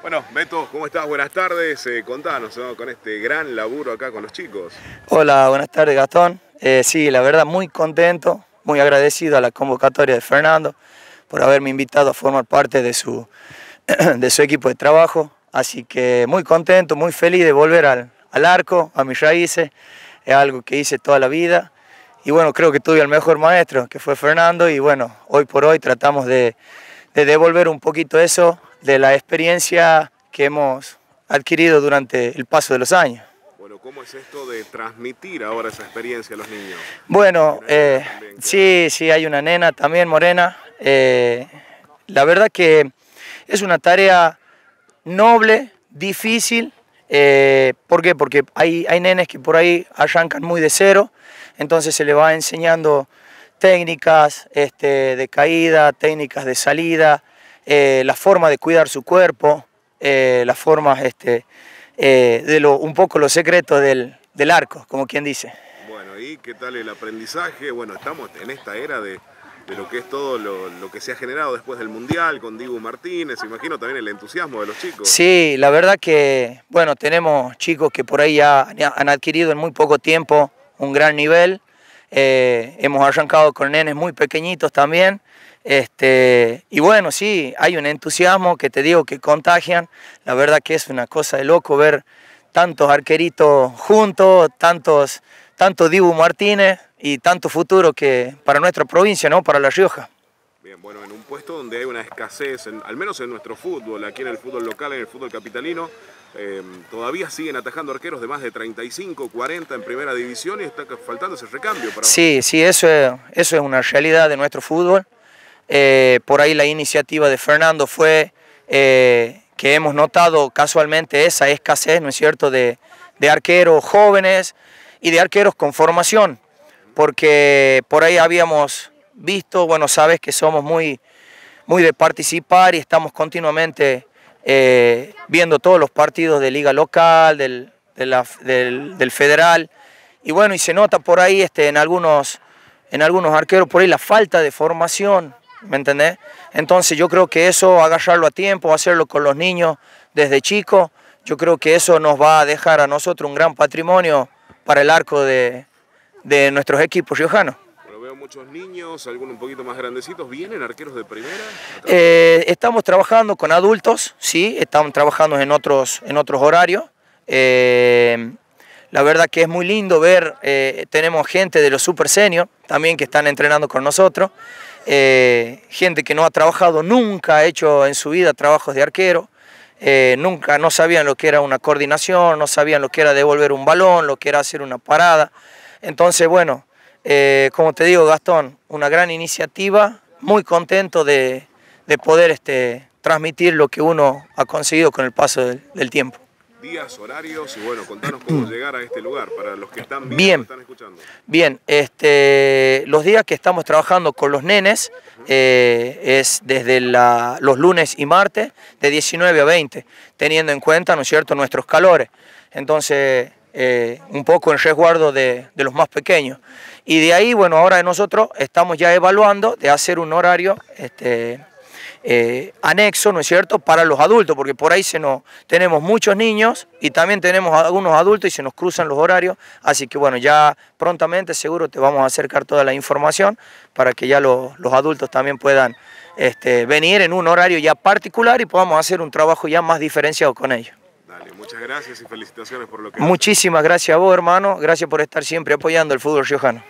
Bueno, Beto, ¿cómo estás? Buenas tardes. Eh, contanos con este gran laburo acá con los chicos. Hola, buenas tardes, Gastón. Eh, sí, la verdad, muy contento, muy agradecido a la convocatoria de Fernando por haberme invitado a formar parte de su, de su equipo de trabajo. Así que muy contento, muy feliz de volver al, arco, a mis raíces. Es algo que hice toda la vida. Y bueno, creo que tuve al mejor maestro, que fue Fernando. Y bueno, hoy por hoy tratamos de, de devolver un poquito eso de la experiencia que hemos adquirido durante el paso de los años. Bueno, ¿cómo es esto de transmitir ahora esa experiencia a los niños? Bueno, eh, sí, sí, hay una nena también morena. Eh, la verdad que es una tarea noble, difícil. Eh, ¿Por qué? Porque hay, hay nenes que por ahí arrancan muy de cero, entonces se le va enseñando técnicas este, de caída, técnicas de salida, eh, la forma de cuidar su cuerpo, eh, las formas este, eh, de un poco los secretos del, arco, como quien dice. Bueno, ¿y qué tal el aprendizaje? Bueno, estamos en esta era de, lo que es todo lo, lo, que se ha generado después del Mundial con Dibu Martínez, imagino también el entusiasmo de los chicos. Sí, la verdad que, bueno, tenemos chicos que por ahí ya han adquirido en muy poco tiempo un gran nivel, eh, hemos arrancado con nenes muy pequeñitos también. Este, y bueno, sí, hay un entusiasmo que te digo que contagian. La verdad que es una cosa de loco ver tantos arqueritos juntos, tantos, tanto Dibu Martínez y tanto futuro que para nuestra provincia, ¿no? Para La Rioja bueno, en un puesto donde hay una escasez, al menos en nuestro fútbol, aquí en el fútbol local, en el fútbol capitalino, eh, todavía siguen atajando arqueros de más de 35, 40 en primera división y está faltando ese recambio. Sí, sí, eso es, eso es una realidad de nuestro fútbol. Eh, por ahí la iniciativa de Fernando fue eh, que hemos notado casualmente esa escasez, ¿no es cierto?, de, de arqueros jóvenes y de arqueros con formación, porque por ahí habíamos visto, bueno, sabes que somos muy, muy de participar y estamos continuamente eh, viendo todos los partidos de liga local, del, federal. Y bueno, y se nota por ahí este, en, algunos, en algunos arqueros, por ahí la falta de formación, ¿me entendés? Entonces yo creo que eso, agarrarlo a tiempo, hacerlo con los niños desde chicos, yo creo que eso nos va a dejar a nosotros un gran patrimonio para el arco de, de nuestros equipos riojanos muchos niños, algunos un poquito más grandecitos. ¿Vienen arqueros de primera? Eh, estamos trabajando con adultos, sí, estamos trabajando en otros, en otros horarios. Eh, la verdad que es muy lindo ver, eh, tenemos gente de los super senior también que están entrenando con nosotros, gente que no ha trabajado nunca, ha hecho en su vida trabajos de arquero, nunca, no sabían lo que era una coordinación, no sabían lo que era devolver un balón, lo que era hacer una parada. Entonces, bueno, eh, como te digo, Gastón, una gran iniciativa, muy contento de, poder este, transmitir lo que uno ha conseguido con el paso del, tiempo días, horarios y bueno, contanos cómo llegar a este lugar para los que están bien, escuchando. Bien, este, los días que estamos trabajando con los nenes eh, es desde los lunes y martes de 19 a 20, teniendo en cuenta, ¿no es cierto?, nuestros calores. Entonces, eh, un poco en resguardo de, los más pequeños. Y de ahí, bueno, ahora nosotros estamos ya evaluando de hacer un horario este, eh, anexo, ¿no es cierto?, para los adultos, porque por ahí se nos, tenemos muchos niños y también tenemos algunos adultos y se nos cruzan los horarios, así que bueno, ya prontamente seguro te vamos a acercar toda la información para que ya los adultos también puedan este, venir en un horario ya particular y podamos hacer un trabajo ya más diferenciado con ellos. Muchas gracias y felicitaciones por lo que... Muchísimas gracias a vos, hermano. Gracias por estar siempre apoyando el fútbol riojano.